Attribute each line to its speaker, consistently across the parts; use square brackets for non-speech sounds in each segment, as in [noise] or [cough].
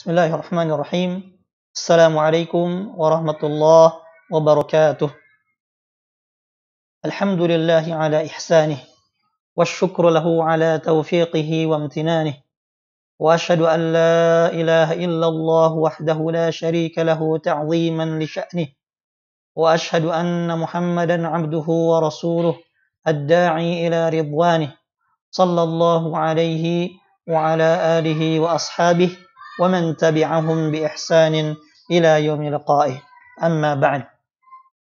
Speaker 1: بسم الله الرحمن الرحيم السلام عليكم ورحمة الله وبركاته الحمد لله على إحسانه والشكر له على توفيقه وامتنانه وأشهد أن لا إله إلا الله وحده لا شريك له تعظيما لشأنه وأشهد أن محمدا عبده ورسوله الداعي إلى رضوانه صلى الله عليه وعلى آله وأصحابه ومن تبعهم بإحسان إلى يوم لقائه أما بعد ba'd.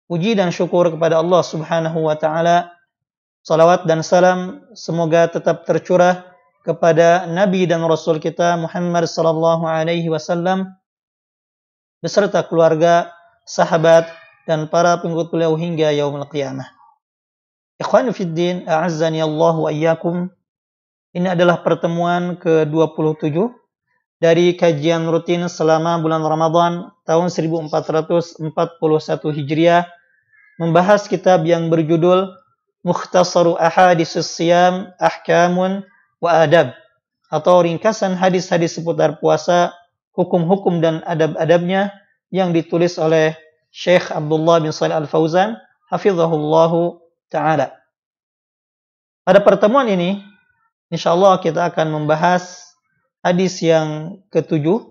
Speaker 1: Puji dan syukur kepada Allah Subhanahu wa taala. Salawat dan salam semoga tetap tercurah kepada Nabi dan Rasul kita Muhammad sallallahu alaihi wasallam beserta keluarga, sahabat dan para pengikut beliau hingga yaumul qiyamah. Ikhwan fid din, a'azzani Allah wa iyyakum. Ini adalah pertemuan ke-27 dari kajian rutin selama bulan Ramadan tahun 1441 Hijriah membahas kitab yang berjudul Mukhtasaru Ahadis Siyam Ahkamun wa Adab atau ringkasan hadis-hadis seputar puasa, hukum-hukum dan adab-adabnya yang ditulis oleh Syekh Abdullah bin Salih Al-Fauzan hafizahullahu taala. Pada pertemuan ini insyaallah kita akan membahas hadis yang ketujuh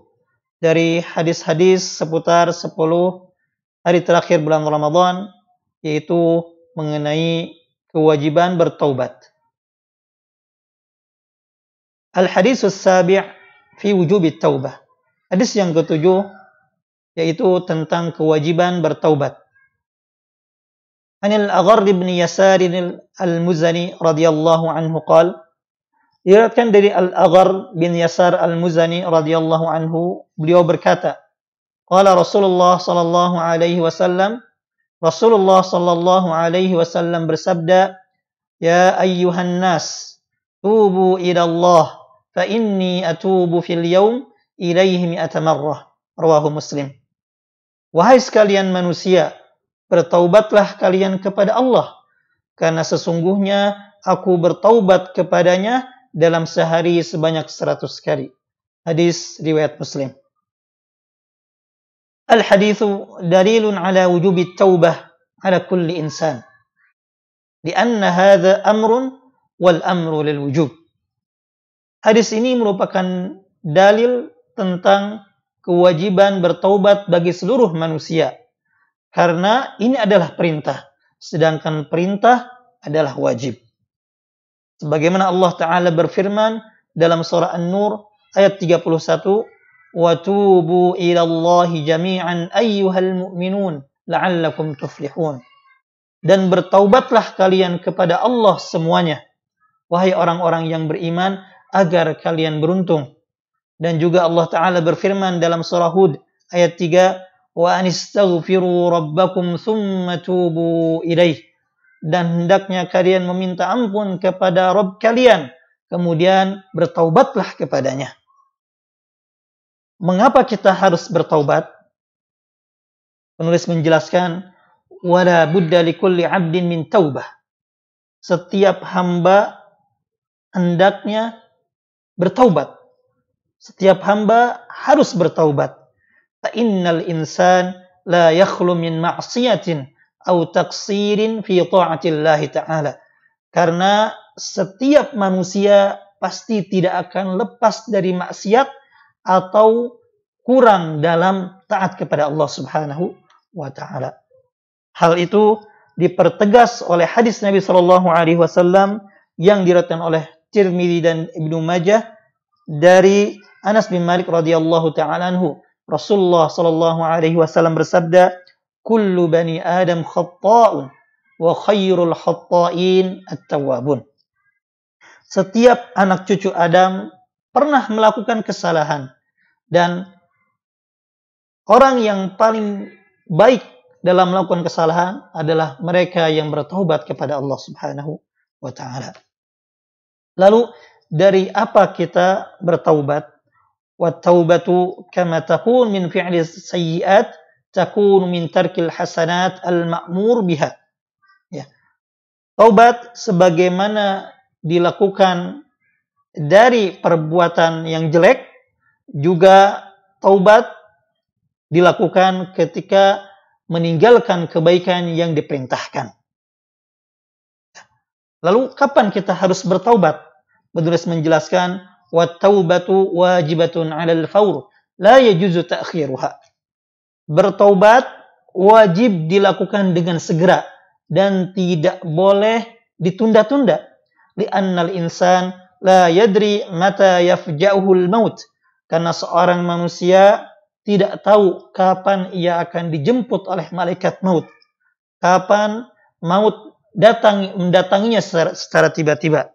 Speaker 1: dari hadis-hadis seputar 10 hari terakhir bulan Ramadan yaitu mengenai kewajiban bertaubat. Al-hadis sabi' fi wujubit taubah. Hadis yang ketujuh yaitu tentang kewajiban bertaubat. Anil Aghar bin Yasar al-Muzani radhiyallahu anhu qala Diriwayatkan dari Al-Aghar bin Yasar Al-Muzani radhiyallahu anhu, beliau berkata, "Qala Rasulullah sallallahu alaihi wasallam, Rasulullah sallallahu alaihi wasallam bersabda, "Ya ayyuhan nas, tubu ila Allah, fa inni atubu fil yawm ilaihi mi'ata marrah." Rawahu Muslim. Wahai sekalian manusia, bertaubatlah kalian kepada Allah, karena sesungguhnya aku bertaubat kepadanya dalam sehari sebanyak 100 kali. Hadis riwayat Muslim. al hadithu الحديث دليل ala وجوب التوبة على كل hadha لأن هذا أمر lil wujub. Hadis ini merupakan dalil tentang kewajiban bertaubat bagi seluruh manusia. Karena ini adalah perintah, sedangkan perintah adalah wajib. Sebagaimana Allah Ta'ala berfirman dalam surah An-Nur ayat 31, وَتُوبُوا إِلَى اللَّهِ جَمِيعًا أَيُّهَا الْمُؤْمِنُونَ لَعَلَّكُمْ تُفْلِحُونَ Dan bertaubatlah kalian kepada Allah semuanya, wahai orang-orang yang beriman, agar kalian beruntung. Dan juga Allah Ta'ala berfirman dalam surah Hud ayat 3, وَأَنِ اسْتَغْفِرُوا رَبَّكُمْ ثُمَّ تُوبُوا إِلَيْهِ dan hendaknya kalian meminta ampun kepada Rob kalian, kemudian bertaubatlah kepadanya. Mengapa kita harus bertaubat? Penulis menjelaskan, wala li kulli abdin min taubah. Setiap hamba hendaknya bertaubat. Setiap hamba harus bertaubat. Ta'innal insan la yakhlu min ma'siyatin atau taksirin fi ta'atillahi ta'ala. Karena setiap manusia pasti tidak akan lepas dari maksiat atau kurang dalam taat kepada Allah Subhanahu wa taala. Hal itu dipertegas oleh hadis Nabi Shallallahu alaihi wasallam yang diriwayatkan oleh Tirmidzi dan Ibnu Majah dari Anas bin Malik radhiyallahu taala anhu. Rasulullah Shallallahu alaihi wasallam bersabda, kullu bani adam khatta'un wa khairul khatta'in at-tawwabun. Setiap anak cucu Adam pernah melakukan kesalahan dan orang yang paling baik dalam melakukan kesalahan adalah mereka yang bertobat kepada Allah Subhanahu wa taala. Lalu dari apa kita bertaubat? Wa taubatu kama takun min fi'li sayyi'at takunu min tarkil hasanat al-ma'mur biha. Ya. Taubat sebagaimana dilakukan dari perbuatan yang jelek juga taubat dilakukan ketika meninggalkan kebaikan yang diperintahkan. Lalu kapan kita harus bertaubat? Penulis menjelaskan wa taubatu wajibatun 'alal faur la yajuzu ta'khiruha. Bertobat wajib dilakukan dengan segera dan tidak boleh ditunda-tunda. Li'annal insan la yadri mata yafja'uhul maut. Karena seorang manusia tidak tahu kapan ia akan dijemput oleh malaikat maut. Kapan maut datang mendatanginya secara tiba-tiba.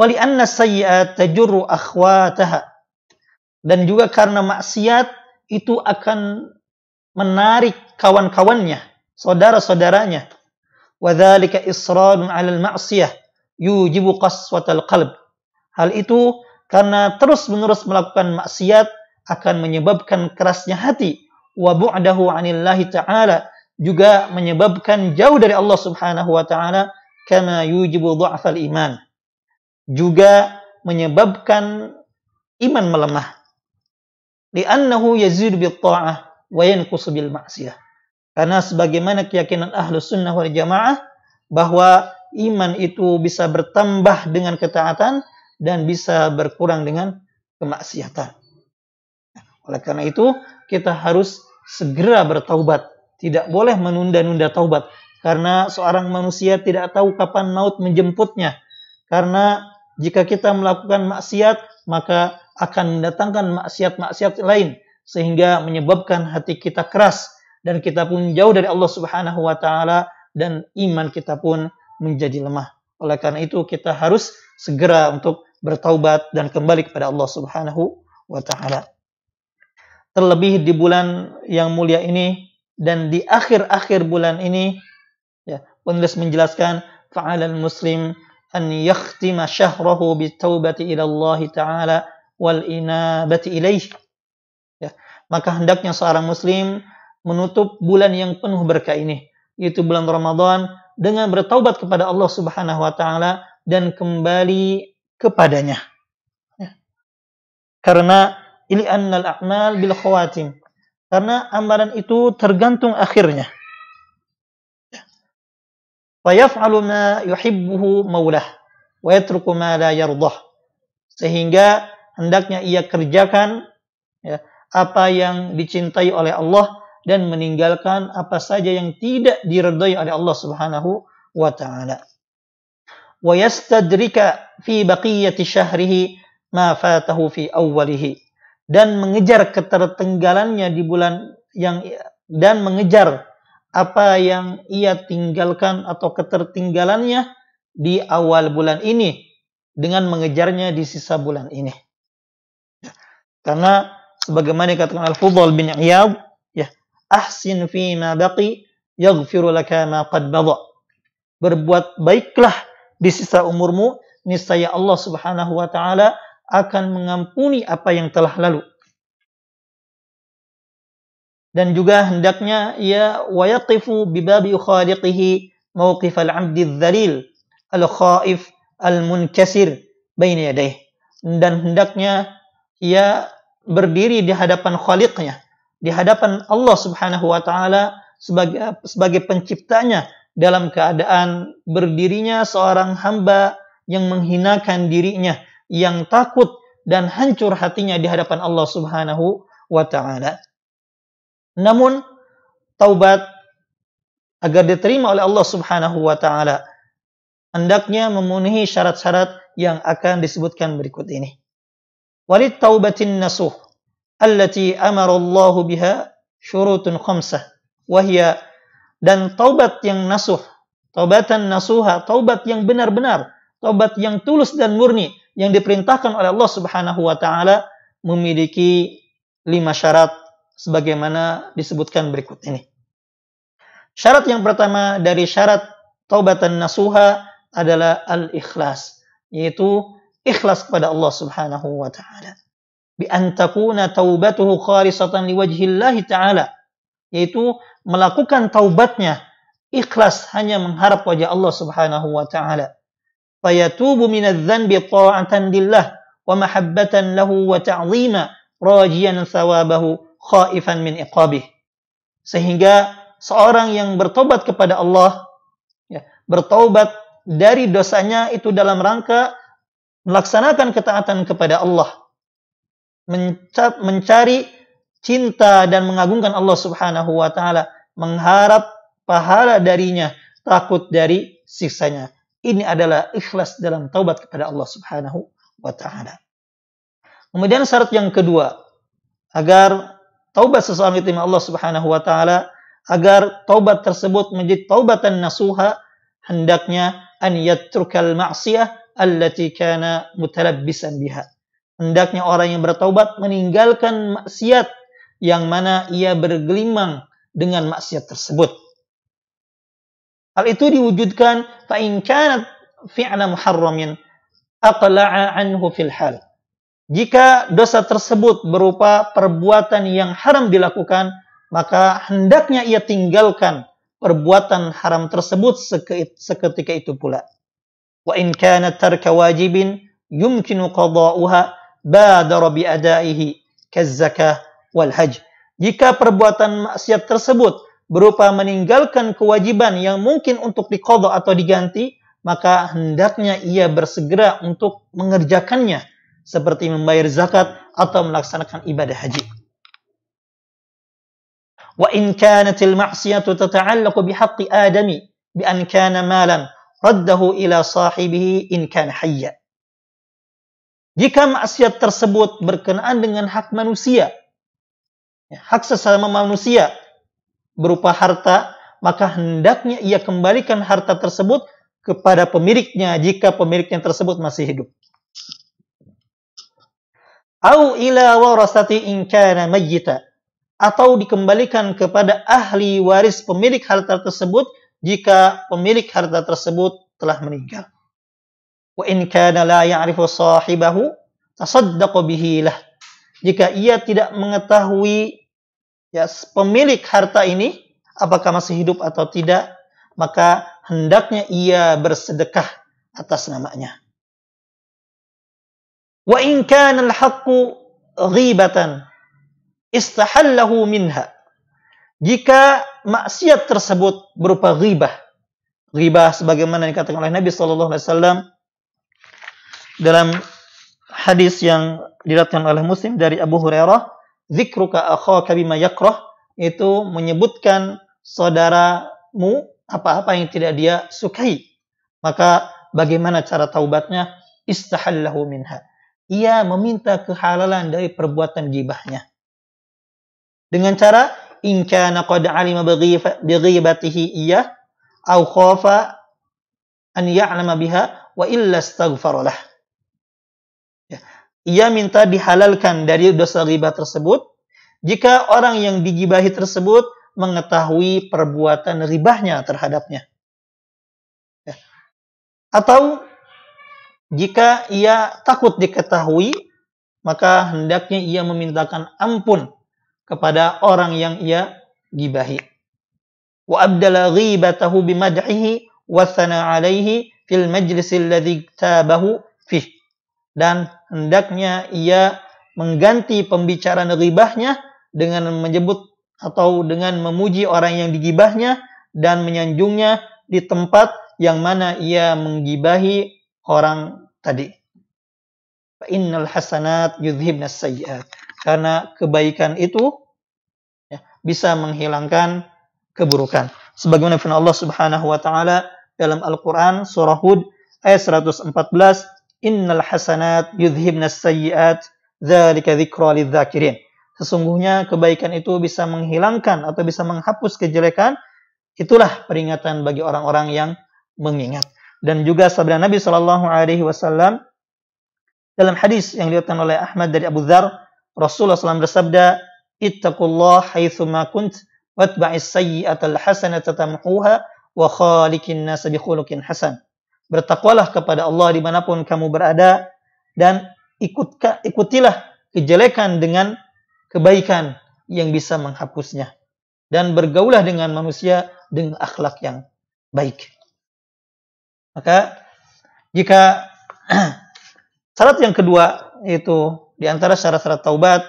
Speaker 1: Wali anna sayyi'at tajurru akhwataha. Dan juga karena maksiat itu akan menarik kawan-kawannya, saudara-saudaranya. Wadzalika israrun 'alal ma'siyah yujibu qaswatal qalb. Hal itu karena terus-menerus melakukan maksiat akan menyebabkan kerasnya hati wa bu'dahu 'anillahi ta'ala juga menyebabkan jauh dari Allah Subhanahu wa taala kama yujibu dha'fal iman. Juga menyebabkan iman melemah li'annahu yazidu bil ta'ah wa yanqusu bil ma'siyah. Karena sebagaimana keyakinan ahlu sunnah wal jamaah bahwa iman itu bisa bertambah dengan ketaatan dan bisa berkurang dengan kemaksiatan. Oleh karena itu, kita harus segera bertaubat. Tidak boleh menunda-nunda taubat. Karena seorang manusia tidak tahu kapan maut menjemputnya. Karena jika kita melakukan maksiat, maka akan mendatangkan maksiat-maksiat lain sehingga menyebabkan hati kita keras dan kita pun jauh dari Allah Subhanahu wa taala dan iman kita pun menjadi lemah. Oleh karena itu kita harus segera untuk bertaubat dan kembali kepada Allah Subhanahu wa taala. Terlebih di bulan yang mulia ini dan di akhir-akhir bulan ini ya, penulis menjelaskan fa'alan muslim an yakhtima syahrahu bitaubati ila Allah taala wal inabati ilaih. Ya, maka hendaknya seorang muslim menutup bulan yang penuh berkah ini, yaitu bulan Ramadan dengan bertaubat kepada Allah Subhanahu wa taala dan kembali kepadanya. Ya. Karena ini annal a'mal bil khawatim. Karena amalan itu tergantung akhirnya. Fayaf'alu ya. ma yuhibbuhu maulah wa yatruku ma la Sehingga hendaknya ia kerjakan ya, apa yang dicintai oleh Allah dan meninggalkan apa saja yang tidak diredai oleh Allah Subhanahu wa taala. Wa yastadrika fi baqiyati syahrihi ma fatahu fi awwalihi dan mengejar ketertinggalannya di bulan yang dan mengejar apa yang ia tinggalkan atau ketertinggalannya di awal bulan ini dengan mengejarnya di sisa bulan ini. Karena sebagaimana dikatakan Al-Fudhal bin Iyad, ya, ahsin fi ma baqi yaghfiru laka ma qad bada. Berbuat baiklah di sisa umurmu, niscaya Allah Subhanahu wa taala akan mengampuni apa yang telah lalu. Dan juga hendaknya ia bi babi khaliqihi mawqif al-'abdi dzalil al-khaif al-munkasir baina yadayhi. Dan hendaknya ia berdiri di hadapan khaliqnya, di hadapan Allah Subhanahu wa taala sebagai sebagai penciptanya dalam keadaan berdirinya seorang hamba yang menghinakan dirinya, yang takut dan hancur hatinya di hadapan Allah Subhanahu wa taala. Namun taubat agar diterima oleh Allah Subhanahu wa taala hendaknya memenuhi syarat-syarat yang akan disebutkan berikut ini. وللتوبة النسوح التي أمر الله بها شروط خمسة وهي dan taubat yang nasuh taubatan nasuha taubat yang benar-benar taubat yang tulus dan murni yang diperintahkan oleh Allah Subhanahu wa taala memiliki lima syarat sebagaimana disebutkan berikut ini syarat yang pertama dari syarat taubatan nasuha adalah al-ikhlas yaitu ikhlas kepada Allah Subhanahu wa taala. Bi antakuna taubatuhu khalisatan liwajhillahi taala, yaitu melakukan taubatnya ikhlas hanya mengharap wajah Allah Subhanahu wa taala. Fayatubu adz dzanbi ta'atan lillah wa mahabbatan lahu wa ta'zima rajian thawabahu khaifan min iqabih. Sehingga seorang yang bertobat kepada Allah ya, bertobat dari dosanya itu dalam rangka melaksanakan ketaatan kepada Allah, mencari cinta dan mengagungkan Allah Subhanahu wa taala, mengharap pahala darinya, takut dari siksanya. Ini adalah ikhlas dalam taubat kepada Allah Subhanahu wa taala. Kemudian syarat yang kedua, agar taubat seseorang diterima Allah Subhanahu wa taala, agar taubat tersebut menjadi taubatan nasuha, hendaknya an yatrukal ma'siyah allati kana mutalabbisan biha. Hendaknya orang yang bertaubat meninggalkan maksiat yang mana ia bergelimang dengan maksiat tersebut. Hal itu diwujudkan fa in kanat fi'la muharramin aqla'a anhu fil hal. Jika dosa tersebut berupa perbuatan yang haram dilakukan, maka hendaknya ia tinggalkan perbuatan haram tersebut seketika itu pula. وإن كان ترك واجب يمكن قضاؤها بادر بأدائه كالزكاة والحج jika perbuatan maksiat tersebut berupa meninggalkan kewajiban yang mungkin untuk dikodok atau diganti, maka hendaknya ia bersegera untuk mengerjakannya seperti membayar zakat atau melaksanakan ibadah haji. Wa in kanatil ma'siyatu tata'allaqu bihaqqi adami bi an kana malan raddahu ila sahibihi in kan hayya. Jika maksiat tersebut berkenaan dengan hak manusia, ya, hak sesama manusia berupa harta, maka hendaknya ia kembalikan harta tersebut kepada pemiliknya jika pemiliknya tersebut masih hidup. Au ila warasati in kana mayyita atau dikembalikan kepada ahli waris pemilik harta tersebut jika pemilik harta tersebut telah meninggal. Wa in kana la ya'rifu sahibahu tasaddaqu bihi lah. Jika ia tidak mengetahui ya pemilik harta ini apakah masih hidup atau tidak, maka hendaknya ia bersedekah atas namanya. Wa in kana al-haqqu ghibatan istahallahu minha jika maksiat tersebut berupa ghibah. Ghibah sebagaimana dikatakan oleh Nabi Shallallahu alaihi wasallam dalam hadis yang diriwayatkan oleh Muslim dari Abu Hurairah, "Zikruka akhaka bima yakrah" itu menyebutkan saudaramu apa-apa yang tidak dia sukai. Maka bagaimana cara taubatnya? Istahallahu minha. Ia meminta kehalalan dari perbuatan gibahnya. Dengan cara in kana qad alima ghibatihi iya au khafa an ya'lama biha wa illa astaghfar lah. Ya. Ia minta dihalalkan dari dosa riba tersebut jika orang yang digibahi tersebut mengetahui perbuatan ribahnya terhadapnya. Ya. Atau jika ia takut diketahui, maka hendaknya ia memintakan ampun kepada orang yang ia gibahi. Wa abdala ghibatahu bimad'ihi wa sana 'alaihi fil majlis alladhi tabahu fi. Dan hendaknya ia mengganti pembicaraan ribahnya dengan menyebut atau dengan memuji orang yang digibahnya dan menyanjungnya di tempat yang mana ia menggibahi orang tadi. Fa innal hasanat yudhibnas sayyi'at. Karena kebaikan itu ya, bisa menghilangkan keburukan. Sebagaimana firman Allah Subhanahu wa taala dalam Al-Qur'an surah Hud ayat 114, "Innal hasanat yudhibna sayyi'at, dzalika dzikra lidzakirin." Sesungguhnya kebaikan itu bisa menghilangkan atau bisa menghapus kejelekan. Itulah peringatan bagi orang-orang yang mengingat. Dan juga sabda Nabi Shallallahu Alaihi Wasallam dalam hadis yang diriwayatkan oleh Ahmad dari Abu Dhar Rasulullah SAW bersabda, Ittaqullah haithuma kunt, watba'is sayyiatal hasanata tamhuha, wa khalikin nasa bikhulukin hasan. Bertakwalah kepada Allah dimanapun kamu berada, dan ikutka, ikutilah kejelekan dengan kebaikan yang bisa menghapusnya. Dan bergaulah dengan manusia dengan akhlak yang baik. Maka jika [clears throat] syarat yang kedua yaitu di antara syarat-syarat taubat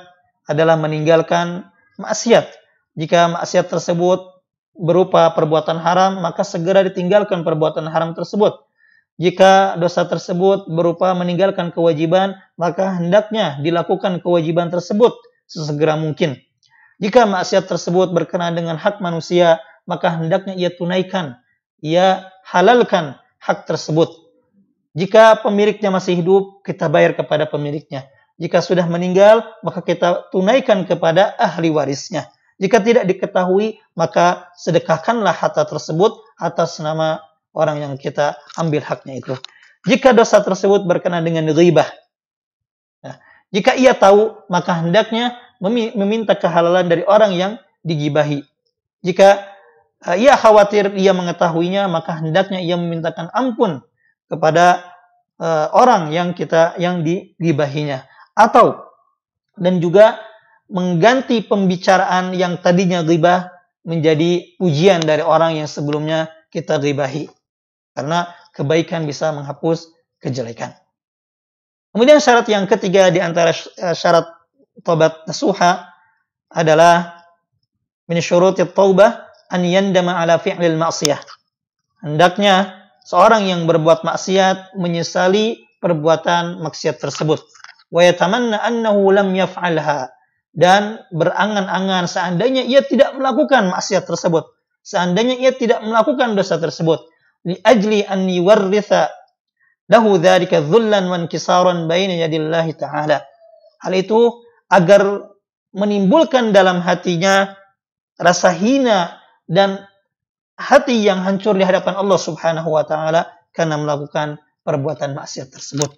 Speaker 1: adalah meninggalkan maksiat. Jika maksiat tersebut berupa perbuatan haram, maka segera ditinggalkan perbuatan haram tersebut. Jika dosa tersebut berupa meninggalkan kewajiban, maka hendaknya dilakukan kewajiban tersebut sesegera mungkin. Jika maksiat tersebut berkenaan dengan hak manusia, maka hendaknya ia tunaikan, ia halalkan hak tersebut. Jika pemiliknya masih hidup, kita bayar kepada pemiliknya. Jika sudah meninggal, maka kita tunaikan kepada ahli warisnya. Jika tidak diketahui, maka sedekahkanlah harta tersebut atas nama orang yang kita ambil haknya itu. Jika dosa tersebut berkenaan dengan ribah, nah, ya, jika ia tahu, maka hendaknya meminta kehalalan dari orang yang digibahi. Jika eh, ia khawatir ia mengetahuinya, maka hendaknya ia memintakan ampun kepada uh, orang yang kita yang digibahinya atau dan juga mengganti pembicaraan yang tadinya riba menjadi ujian dari orang yang sebelumnya kita ribahi. Karena kebaikan bisa menghapus kejelekan. Kemudian syarat yang ketiga di antara eh, syarat tobat nasuha adalah min syurutit taubah an yandama ala fi'lil ma'siyah. Hendaknya seorang yang berbuat maksiat menyesali perbuatan maksiat tersebut annahu lam dan berangan-angan seandainya ia tidak melakukan maksiat tersebut seandainya ia tidak melakukan dosa tersebut li ajli an yuwarritha lahu dzalika dzullan wa inkisaran baina hal itu agar menimbulkan dalam hatinya rasa hina dan hati yang hancur di hadapan Allah Subhanahu wa taala karena melakukan perbuatan maksiat tersebut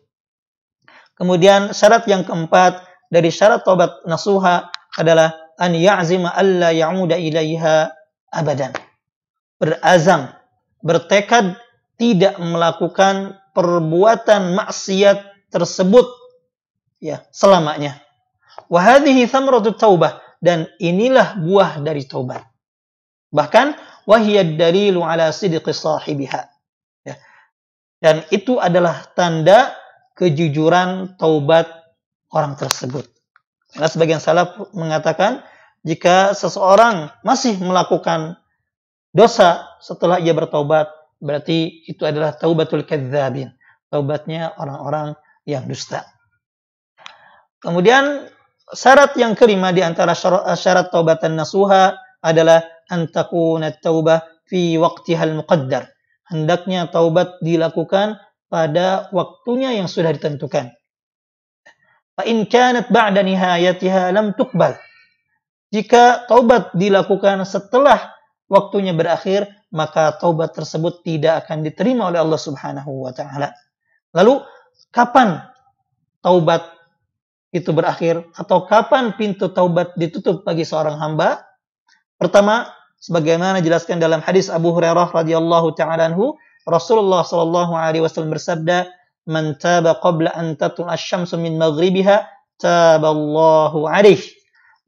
Speaker 1: Kemudian syarat yang keempat dari syarat tobat nasuha adalah an ya'zima alla ya'uda ilaiha abadan. Berazam, bertekad tidak melakukan perbuatan maksiat tersebut ya selamanya. Wa hadhihi taubah dan inilah buah dari taubat. Bahkan wahiyad dalilu ala sidqi sahibiha. Ya. Dan itu adalah tanda kejujuran taubat orang tersebut. Karena sebagian salaf mengatakan jika seseorang masih melakukan dosa setelah ia bertaubat, berarti itu adalah taubatul kadzabin, taubatnya orang-orang yang dusta. Kemudian syarat yang kelima di antara syarat taubatan nasuha adalah antakunat taubah fi waktihal muqaddar. Hendaknya taubat dilakukan pada waktunya yang sudah ditentukan. Fa'in kanat ba'da nihayatiha lam tuqbal. Jika taubat dilakukan setelah waktunya berakhir, maka taubat tersebut tidak akan diterima oleh Allah Subhanahu wa taala. Lalu kapan taubat itu berakhir atau kapan pintu taubat ditutup bagi seorang hamba? Pertama, sebagaimana dijelaskan dalam hadis Abu Hurairah radhiyallahu taala anhu, Rasulullah Shallallahu Alaihi Wasallam bersabda, "Man taba qabla an tatul asyamsu min maghribiha, taballahu alaih."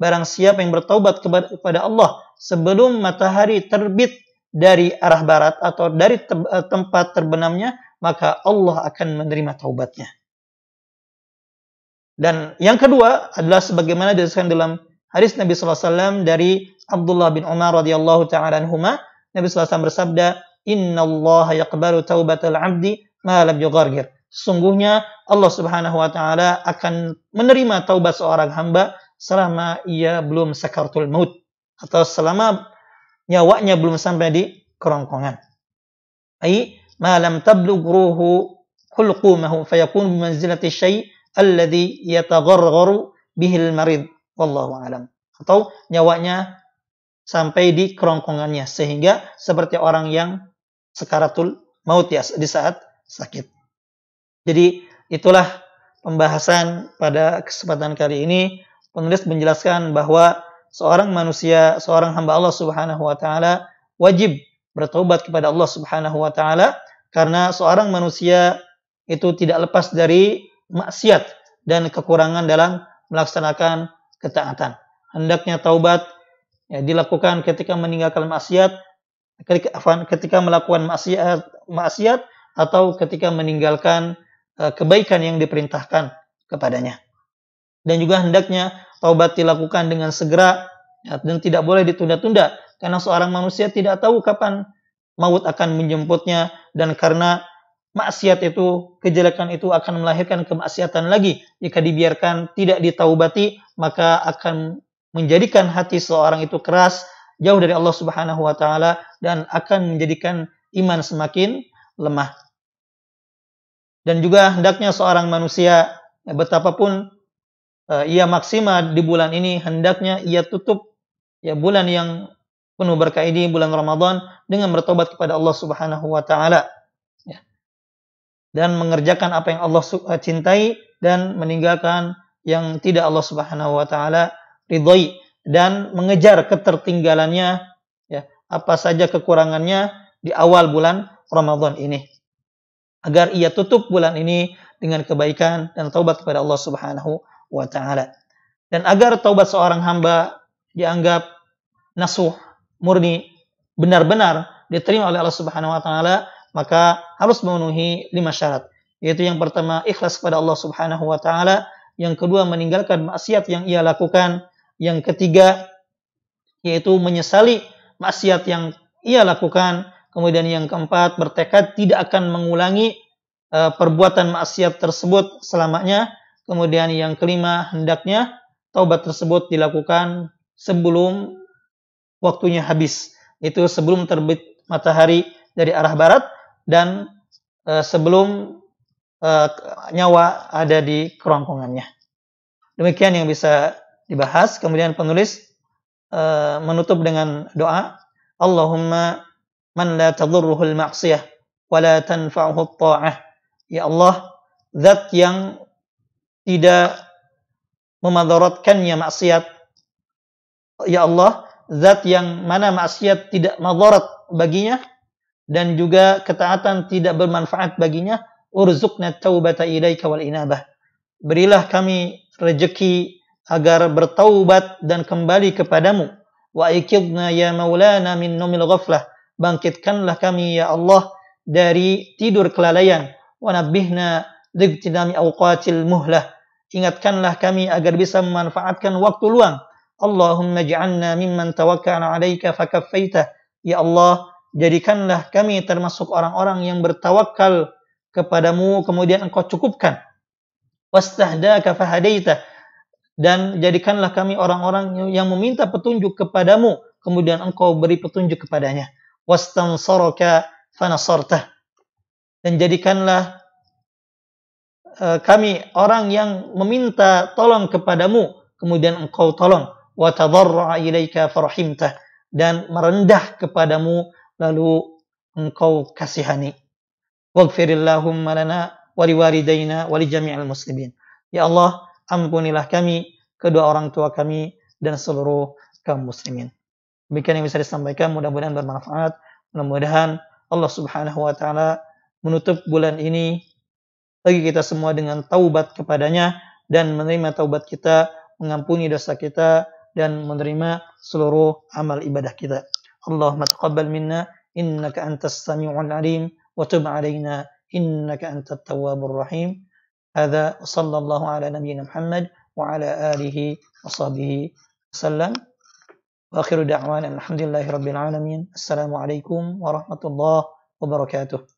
Speaker 1: Barang siapa yang bertaubat kepada Allah sebelum matahari terbit dari arah barat atau dari eh, tempat terbenamnya, maka Allah akan menerima taubatnya. Dan yang kedua adalah sebagaimana dijelaskan dalam hadis Nabi SAW dari Abdullah bin Umar radhiyallahu taala anhuma, Nabi SAW bersabda, Allah yaqbalu taubatal abdi ma lam yughargir. Sungguhnya Allah Subhanahu wa taala akan menerima taubat seorang hamba selama ia belum sakartul maut atau selama nyawanya belum sampai di kerongkongan. Ai ma lam tablugh ruhu hulqumahu fayakun bimanzilati manzilati syai' alladhi yataghargharu bihil marid wallahu alam atau nyawanya sampai di kerongkongannya sehingga seperti orang yang sekaratul maut ya di saat sakit. Jadi itulah pembahasan pada kesempatan kali ini. Penulis menjelaskan bahwa seorang manusia, seorang hamba Allah Subhanahu wa taala wajib bertobat kepada Allah Subhanahu wa taala karena seorang manusia itu tidak lepas dari maksiat dan kekurangan dalam melaksanakan ketaatan. Hendaknya taubat ya, dilakukan ketika meninggalkan maksiat ketika, ketika melakukan maksiat, maksiat atau ketika meninggalkan eh, kebaikan yang diperintahkan kepadanya. Dan juga hendaknya taubat dilakukan dengan segera ya, dan tidak boleh ditunda-tunda karena seorang manusia tidak tahu kapan maut akan menjemputnya dan karena maksiat itu kejelekan itu akan melahirkan kemaksiatan lagi jika dibiarkan tidak ditaubati maka akan menjadikan hati seorang itu keras jauh dari Allah Subhanahu wa taala dan akan menjadikan iman semakin lemah. Dan juga hendaknya seorang manusia betapapun eh, ia maksimal di bulan ini hendaknya ia tutup ya bulan yang penuh berkah ini bulan Ramadan dengan bertobat kepada Allah Subhanahu wa taala ya. dan mengerjakan apa yang Allah eh, cintai dan meninggalkan yang tidak Allah Subhanahu wa taala ridhoi dan mengejar ketertinggalannya ya apa saja kekurangannya di awal bulan Ramadan ini agar ia tutup bulan ini dengan kebaikan dan taubat kepada Allah Subhanahu wa taala dan agar taubat seorang hamba dianggap nasuh murni benar-benar diterima oleh Allah Subhanahu wa taala maka harus memenuhi lima syarat yaitu yang pertama ikhlas kepada Allah Subhanahu wa taala yang kedua meninggalkan maksiat yang ia lakukan yang ketiga yaitu menyesali maksiat yang ia lakukan. Kemudian yang keempat bertekad tidak akan mengulangi e, perbuatan maksiat tersebut selamanya. Kemudian yang kelima hendaknya taubat tersebut dilakukan sebelum waktunya habis. Itu sebelum terbit matahari dari arah barat dan e, sebelum e, nyawa ada di kerongkongannya. Demikian yang bisa dibahas. Kemudian penulis uh, menutup dengan doa, Allahumma man la al ma'siyah wa la tanfa'uhu ta'ah. Ya Allah, zat yang tidak memadaratkannya maksiat. Ya Allah, zat yang mana maksiat tidak madarat baginya dan juga ketaatan tidak bermanfaat baginya. urzuqna taubata ilaika wal inabah. Berilah kami rejeki agar bertaubat dan kembali kepadamu. Wa ikidna ya maulana min numil ghaflah. Bangkitkanlah kami ya Allah dari tidur kelalaian. Wa nabihna digtidami awqatil muhlah. Ingatkanlah kami agar bisa memanfaatkan waktu luang. Allahumma ja'anna mimman tawakka'na alaika fakaffaitah. Ya Allah, jadikanlah kami termasuk orang-orang yang bertawakal kepadamu kemudian engkau cukupkan wastahdaka fahadaita dan jadikanlah kami orang-orang yang meminta petunjuk kepadamu kemudian engkau beri petunjuk kepadanya wastansaraka fanasartah dan jadikanlah eh, kami orang yang meminta tolong kepadamu kemudian engkau tolong wa tadarra'a ilaika dan merendah kepadamu lalu engkau kasihani waghfirillahumma lana wa liwalidayna wa li muslimin ya Allah ampunilah kami, kedua orang tua kami, dan seluruh kaum muslimin. Demikian yang bisa disampaikan, mudah-mudahan bermanfaat. Mudah-mudahan Allah Subhanahu wa taala menutup bulan ini bagi kita semua dengan taubat kepadanya dan menerima taubat kita, mengampuni dosa kita dan menerima seluruh amal ibadah kita. Allahumma taqabbal minna innaka antas sami'un alim wa tub alaina innaka antat tawwabur rahim. هذا صلى الله على نبينا محمد وعلى آله وصحبه وسلم وآخر دعوانا الحمد لله رب العالمين السلام عليكم ورحمة الله وبركاته